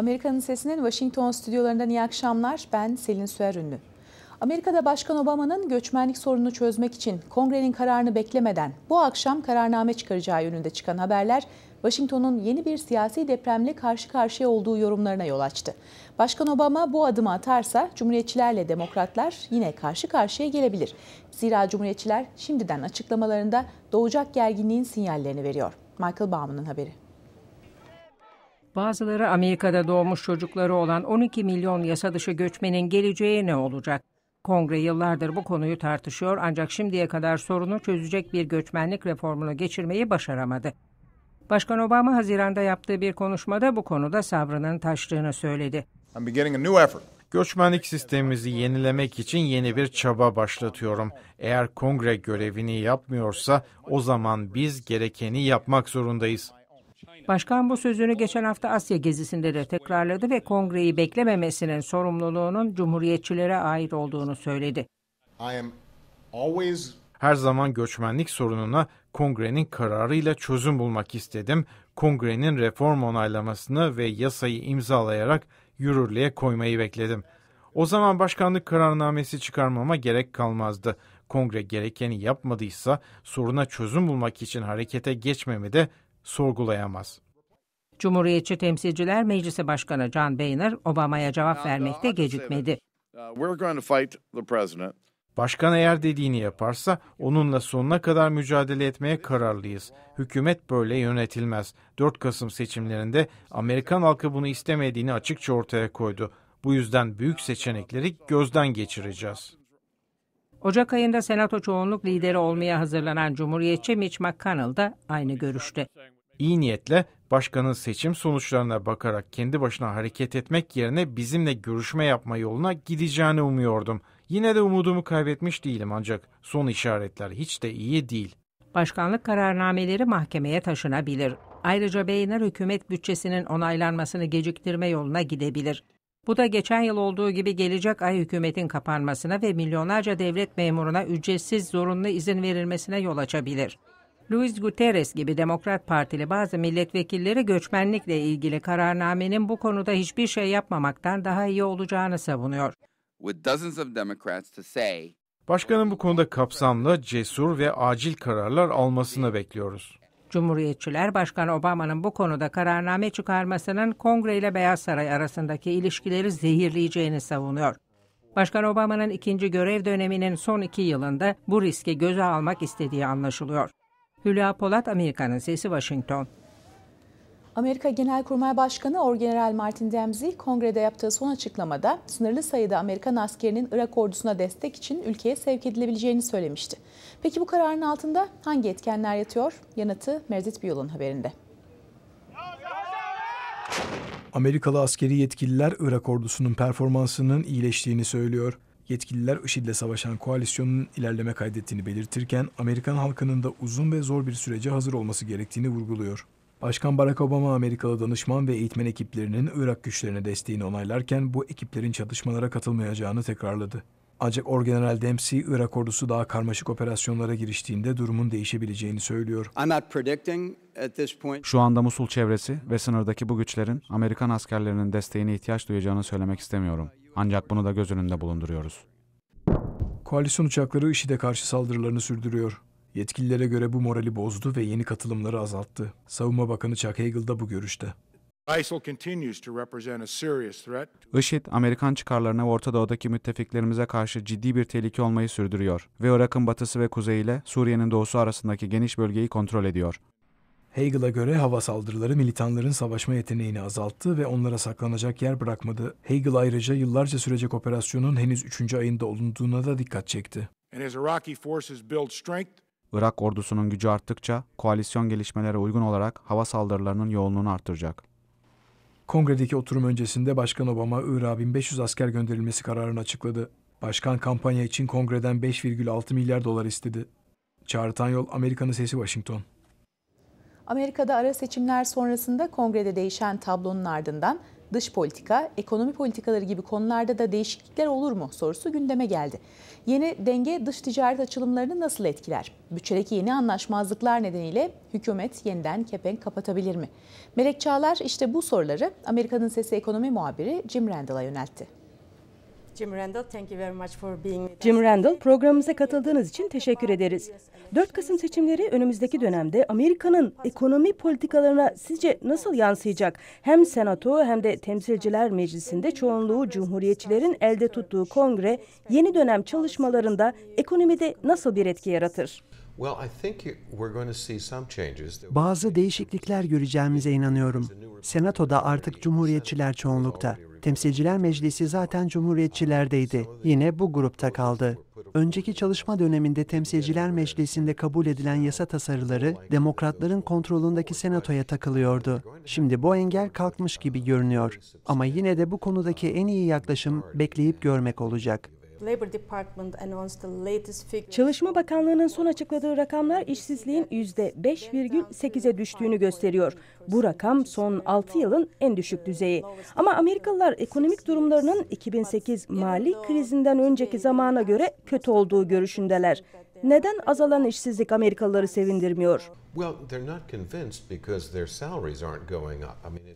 Amerika'nın Sesi'nin Washington stüdyolarından iyi akşamlar. Ben Selin Süer Ünlü. Amerika'da Başkan Obama'nın göçmenlik sorununu çözmek için kongrenin kararını beklemeden bu akşam kararname çıkaracağı yönünde çıkan haberler Washington'un yeni bir siyasi depremle karşı karşıya olduğu yorumlarına yol açtı. Başkan Obama bu adımı atarsa Cumhuriyetçilerle Demokratlar yine karşı karşıya gelebilir. Zira Cumhuriyetçiler şimdiden açıklamalarında doğacak gerginliğin sinyallerini veriyor. Michael Bauman'ın haberi bazıları Amerika'da doğmuş çocukları olan 12 milyon yasa dışı göçmenin geleceği ne olacak? Kongre yıllardır bu konuyu tartışıyor ancak şimdiye kadar sorunu çözecek bir göçmenlik reformunu geçirmeyi başaramadı. Başkan Obama Haziran'da yaptığı bir konuşmada bu konuda sabrının taştığını söyledi. Göçmenlik sistemimizi yenilemek için yeni bir çaba başlatıyorum. Eğer kongre görevini yapmıyorsa o zaman biz gerekeni yapmak zorundayız. Başkan bu sözünü geçen hafta Asya gezisinde de tekrarladı ve kongreyi beklememesinin sorumluluğunun cumhuriyetçilere ait olduğunu söyledi. Her zaman göçmenlik sorununa kongrenin kararıyla çözüm bulmak istedim. Kongrenin reform onaylamasını ve yasayı imzalayarak yürürlüğe koymayı bekledim. O zaman başkanlık kararnamesi çıkarmama gerek kalmazdı. Kongre gerekeni yapmadıysa soruna çözüm bulmak için harekete geçmemi de sorgulayamaz. Cumhuriyetçi temsilciler Meclisi Başkanı John Boehner Obama'ya cevap vermekte gecikmedi. Başkan eğer dediğini yaparsa onunla sonuna kadar mücadele etmeye kararlıyız. Hükümet böyle yönetilmez. 4 Kasım seçimlerinde Amerikan halkı bunu istemediğini açıkça ortaya koydu. Bu yüzden büyük seçenekleri gözden geçireceğiz. Ocak ayında Senato çoğunluk lideri olmaya hazırlanan Cumhuriyetçi Mitch McConnell da aynı görüşte iyi niyetle başkanın seçim sonuçlarına bakarak kendi başına hareket etmek yerine bizimle görüşme yapma yoluna gideceğini umuyordum. Yine de umudumu kaybetmiş değilim ancak son işaretler hiç de iyi değil. Başkanlık kararnameleri mahkemeye taşınabilir. Ayrıca beyinler hükümet bütçesinin onaylanmasını geciktirme yoluna gidebilir. Bu da geçen yıl olduğu gibi gelecek ay hükümetin kapanmasına ve milyonlarca devlet memuruna ücretsiz zorunlu izin verilmesine yol açabilir. Luis Guterres gibi Demokrat Partili bazı milletvekilleri göçmenlikle ilgili kararnamenin bu konuda hiçbir şey yapmamaktan daha iyi olacağını savunuyor. Başkanın bu konuda kapsamlı, cesur ve acil kararlar almasını bekliyoruz. Cumhuriyetçiler Başkan Obama'nın bu konuda kararname çıkarmasının Kongre ile Beyaz Saray arasındaki ilişkileri zehirleyeceğini savunuyor. Başkan Obama'nın ikinci görev döneminin son iki yılında bu riski göze almak istediği anlaşılıyor. Hülya Polat, Amerika'nın Sesi, Washington. Amerika Genelkurmay Başkanı Orgeneral Martin Dempsey kongrede yaptığı son açıklamada sınırlı sayıda Amerikan askerinin Irak ordusuna destek için ülkeye sevk edilebileceğini söylemişti. Peki bu kararın altında hangi etkenler yatıyor? Yanıtı Merzit Biyol'un haberinde. Amerikalı askeri yetkililer Irak ordusunun performansının iyileştiğini söylüyor. Yetkililer IŞİD'le savaşan koalisyonun ilerleme kaydettiğini belirtirken Amerikan halkının da uzun ve zor bir sürece hazır olması gerektiğini vurguluyor. Başkan Barack Obama Amerikalı danışman ve eğitmen ekiplerinin Irak güçlerine desteğini onaylarken bu ekiplerin çatışmalara katılmayacağını tekrarladı. Ancak Orgeneral Dempsey, Irak ordusu daha karmaşık operasyonlara giriştiğinde durumun değişebileceğini söylüyor. Şu anda Musul çevresi ve sınırdaki bu güçlerin Amerikan askerlerinin desteğine ihtiyaç duyacağını söylemek istemiyorum. Ancak bunu da göz önünde bulunduruyoruz. Koalisyon uçakları IŞİD'e karşı saldırılarını sürdürüyor. Yetkililere göre bu morali bozdu ve yeni katılımları azalttı. Savunma Bakanı Chuck Hagel da bu görüşte. IŞİD, Amerikan çıkarlarına ve Orta Doğu'daki müttefiklerimize karşı ciddi bir tehlike olmayı sürdürüyor ve Irak'ın batısı ve kuzeyiyle Suriye'nin doğusu arasındaki geniş bölgeyi kontrol ediyor. Hegel'a göre hava saldırıları militanların savaşma yeteneğini azalttı ve onlara saklanacak yer bırakmadı. Hegel ayrıca yıllarca sürecek operasyonun henüz 3. ayında olunduğuna da dikkat çekti. Irak ordusunun gücü arttıkça koalisyon gelişmelere uygun olarak hava saldırılarının yoğunluğunu artıracak. Kongredeki oturum öncesinde Başkan Obama Irak'a 1500 asker gönderilmesi kararını açıkladı. Başkan kampanya için kongreden 5,6 milyar dolar istedi. Çağrı Tanyol, Amerika'nın Sesi Washington. Amerika'da ara seçimler sonrasında kongrede değişen tablonun ardından dış politika, ekonomi politikaları gibi konularda da değişiklikler olur mu sorusu gündeme geldi. Yeni denge dış ticaret açılımlarını nasıl etkiler? Bütçedeki yeni anlaşmazlıklar nedeniyle hükümet yeniden kepenk kapatabilir mi? Melek Çağlar işte bu soruları Amerika'nın Sesi ekonomi muhabiri Jim Randall'a yöneltti. Jim Randall, thank you very much for being Jim Randall, programımıza katıldığınız için teşekkür ederiz. 4 Kasım seçimleri önümüzdeki dönemde Amerika'nın ekonomi politikalarına sizce nasıl yansıyacak? Hem Senato hem de Temsilciler Meclisi'nde çoğunluğu Cumhuriyetçilerin elde tuttuğu kongre yeni dönem çalışmalarında ekonomide nasıl bir etki yaratır? Bazı değişiklikler göreceğimize inanıyorum. Senato'da artık Cumhuriyetçiler çoğunlukta. Temsilciler Meclisi zaten Cumhuriyetçilerdeydi. Yine bu grupta kaldı. Önceki çalışma döneminde Temsilciler Meclisi'nde kabul edilen yasa tasarıları demokratların kontrolündeki senatoya takılıyordu. Şimdi bu engel kalkmış gibi görünüyor. Ama yine de bu konudaki en iyi yaklaşım bekleyip görmek olacak. Çalışma Bakanlığı'nın son açıkladığı rakamlar işsizliğin %5,8'e düştüğünü gösteriyor. Bu rakam son 6 yılın en düşük düzeyi. Ama Amerikalılar ekonomik durumlarının 2008 mali krizinden önceki zamana göre kötü olduğu görüşündeler. Neden azalan işsizlik Amerikalıları sevindirmiyor?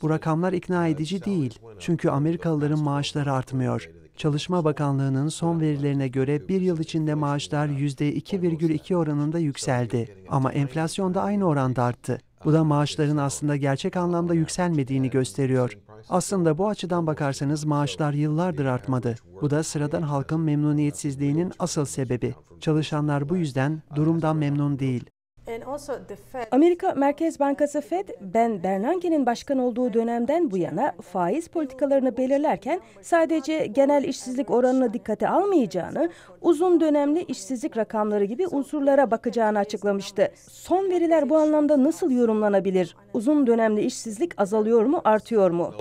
Bu rakamlar ikna edici değil. Çünkü Amerikalıların maaşları artmıyor. Çalışma Bakanlığı'nın son verilerine göre bir yıl içinde maaşlar %2,2 oranında yükseldi. Ama enflasyon da aynı oranda arttı. Bu da maaşların aslında gerçek anlamda yükselmediğini gösteriyor. Aslında bu açıdan bakarsanız maaşlar yıllardır artmadı. Bu da sıradan halkın memnuniyetsizliğinin asıl sebebi. Çalışanlar bu yüzden durumdan memnun değil. Amerika Merkez Bankası Fed, Ben Bernanke'nin başkan olduğu dönemden bu yana faiz politikalarını belirlerken sadece genel işsizlik oranına dikkate almayacağını, uzun dönemli işsizlik rakamları gibi unsurlara bakacağını açıklamıştı. Son veriler bu anlamda nasıl yorumlanabilir? Uzun dönemli işsizlik azalıyor mu, artıyor mu?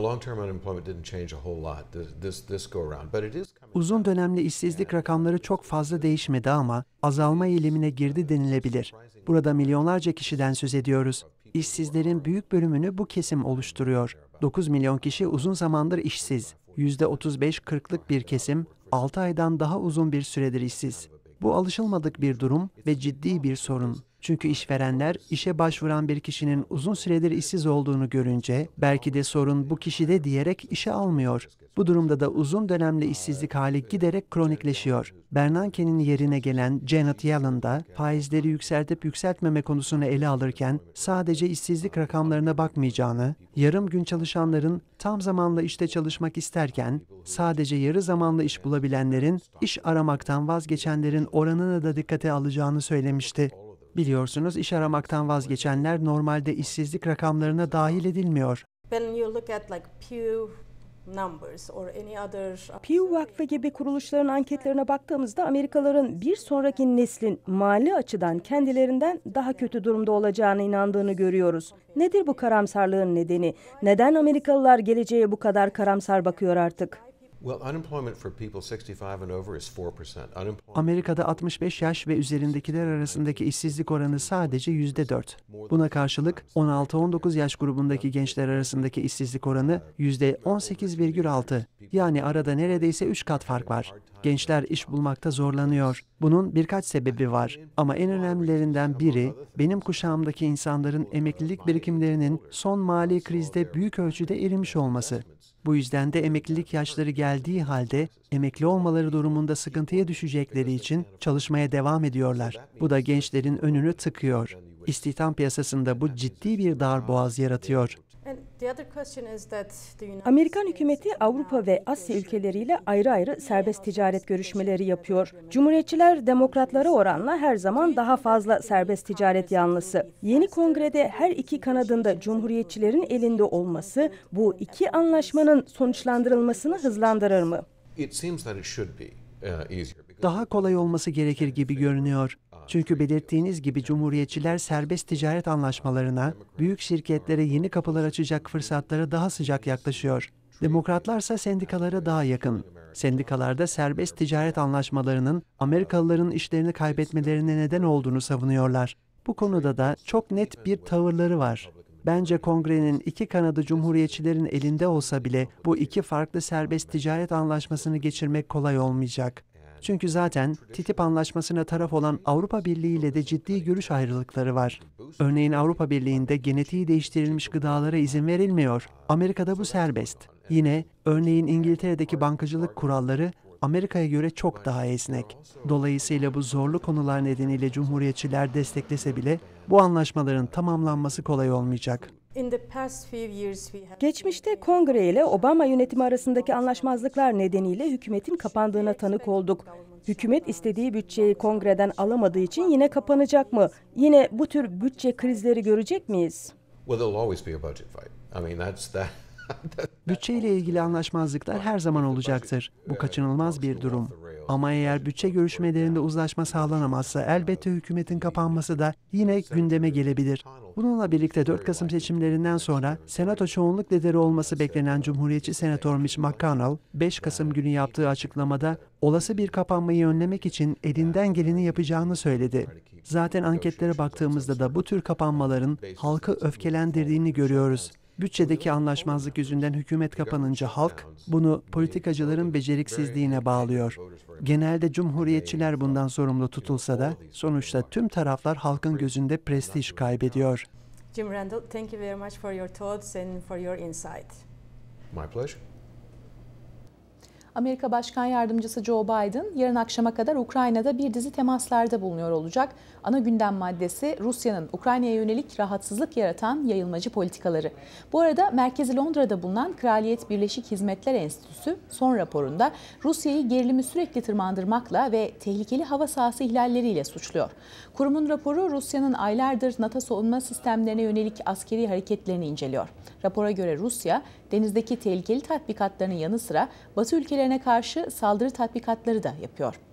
Uzun dönemli işsizlik rakamları çok fazla değişmedi ama azalma eğilimine girdi denilebilir. Burada milyonlarca kişiden söz ediyoruz. İşsizlerin büyük bölümünü bu kesim oluşturuyor. 9 milyon kişi uzun zamandır işsiz. %35-40'lık bir kesim 6 aydan daha uzun bir süredir işsiz. Bu alışılmadık bir durum ve ciddi bir sorun. Çünkü işverenler işe başvuran bir kişinin uzun süredir işsiz olduğunu görünce belki de sorun bu kişide diyerek işe almıyor. Bu durumda da uzun dönemli işsizlik hali giderek kronikleşiyor. Bernanke'nin yerine gelen Janet Yellen da faizleri yükseltip yükseltmeme konusunu ele alırken sadece işsizlik rakamlarına bakmayacağını, yarım gün çalışanların tam zamanlı işte çalışmak isterken sadece yarı zamanlı iş bulabilenlerin, iş aramaktan vazgeçenlerin oranını da dikkate alacağını söylemişti. Biliyorsunuz iş aramaktan vazgeçenler normalde işsizlik rakamlarına dahil edilmiyor. Uh, Pew Vakfı gibi kuruluşların anketlerine baktığımızda Amerikalıların bir sonraki neslin mali açıdan kendilerinden daha kötü durumda olacağına inandığını görüyoruz. Nedir bu karamsarlığın nedeni? Neden Amerikalılar geleceğe bu kadar karamsar bakıyor artık? Amerika'da 65 yaş ve üzerindekiler arasındaki işsizlik oranı sadece %4. Buna karşılık 16-19 yaş grubundaki gençler arasındaki işsizlik oranı %18,6. Yani arada neredeyse 3 kat fark var. Gençler iş bulmakta zorlanıyor. Bunun birkaç sebebi var ama en önemlilerinden biri benim kuşağımdaki insanların emeklilik birikimlerinin son mali krizde büyük ölçüde erimiş olması. Bu yüzden de emeklilik yaşları geldi Geldiği halde emekli olmaları durumunda sıkıntıya düşecekleri için çalışmaya devam ediyorlar. Bu da gençlerin önünü tıkıyor. İstihdam piyasasında bu ciddi bir darboğaz yaratıyor. Amerikan hükümeti Avrupa ve Asya ülkeleriyle ayrı ayrı serbest ticaret görüşmeleri yapıyor. Cumhuriyetçiler demokratlara oranla her zaman daha fazla serbest ticaret yanlısı. Yeni kongrede her iki kanadında cumhuriyetçilerin elinde olması bu iki anlaşmanın sonuçlandırılmasını hızlandırır mı? Uh, daha kolay olması gerekir gibi görünüyor. Çünkü belirttiğiniz gibi cumhuriyetçiler serbest ticaret anlaşmalarına, büyük şirketlere yeni kapılar açacak fırsatlara daha sıcak yaklaşıyor. Demokratlarsa sendikalara daha yakın. Sendikalarda serbest ticaret anlaşmalarının Amerikalıların işlerini kaybetmelerine neden olduğunu savunuyorlar. Bu konuda da çok net bir tavırları var. Bence kongrenin iki kanadı cumhuriyetçilerin elinde olsa bile bu iki farklı serbest ticaret anlaşmasını geçirmek kolay olmayacak. Çünkü zaten TTIP anlaşmasına taraf olan Avrupa Birliği ile de ciddi görüş ayrılıkları var. Örneğin Avrupa Birliği'nde genetiği değiştirilmiş gıdalara izin verilmiyor. Amerika'da bu serbest. Yine örneğin İngiltere'deki bankacılık kuralları Amerika'ya göre çok daha esnek. Dolayısıyla bu zorlu konular nedeniyle cumhuriyetçiler desteklese bile bu anlaşmaların tamamlanması kolay olmayacak. Geçmişte Kongre ile Obama yönetimi arasındaki anlaşmazlıklar nedeniyle hükümetin kapandığına tanık olduk. Hükümet istediği bütçeyi kongreden alamadığı için yine kapanacak mı? Yine bu tür bütçe krizleri görecek miyiz? Bütçe ile ilgili anlaşmazlıklar her zaman olacaktır. Bu kaçınılmaz bir durum. Ama eğer bütçe görüşmelerinde uzlaşma sağlanamazsa elbette hükümetin kapanması da yine gündeme gelebilir. Bununla birlikte 4 Kasım seçimlerinden sonra Senato çoğunluk lideri olması beklenen Cumhuriyetçi Senatör Mitch McConnell, 5 Kasım günü yaptığı açıklamada olası bir kapanmayı önlemek için elinden geleni yapacağını söyledi. Zaten anketlere baktığımızda da bu tür kapanmaların halkı öfkelendirdiğini görüyoruz. Bütçedeki anlaşmazlık yüzünden hükümet kapanınca halk bunu politikacıların beceriksizliğine bağlıyor. Genelde cumhuriyetçiler bundan sorumlu tutulsa da sonuçta tüm taraflar halkın gözünde prestij kaybediyor. Jim Randall, thank you very much for your thoughts and for your insight. My pleasure. Amerika Başkan Yardımcısı Joe Biden yarın akşama kadar Ukrayna'da bir dizi temaslarda bulunuyor olacak ana gündem maddesi Rusya'nın Ukrayna'ya yönelik rahatsızlık yaratan yayılmacı politikaları. Bu arada merkezi Londra'da bulunan Kraliyet Birleşik Hizmetler Enstitüsü son raporunda Rusya'yı gerilimi sürekli tırmandırmakla ve tehlikeli hava sahası ihlalleriyle suçluyor. Kurumun raporu Rusya'nın aylardır NATO savunma sistemlerine yönelik askeri hareketlerini inceliyor. Rapora göre Rusya denizdeki tehlikeli tatbikatlarının yanı sıra Batı ülkelerine karşı saldırı tatbikatları da yapıyor.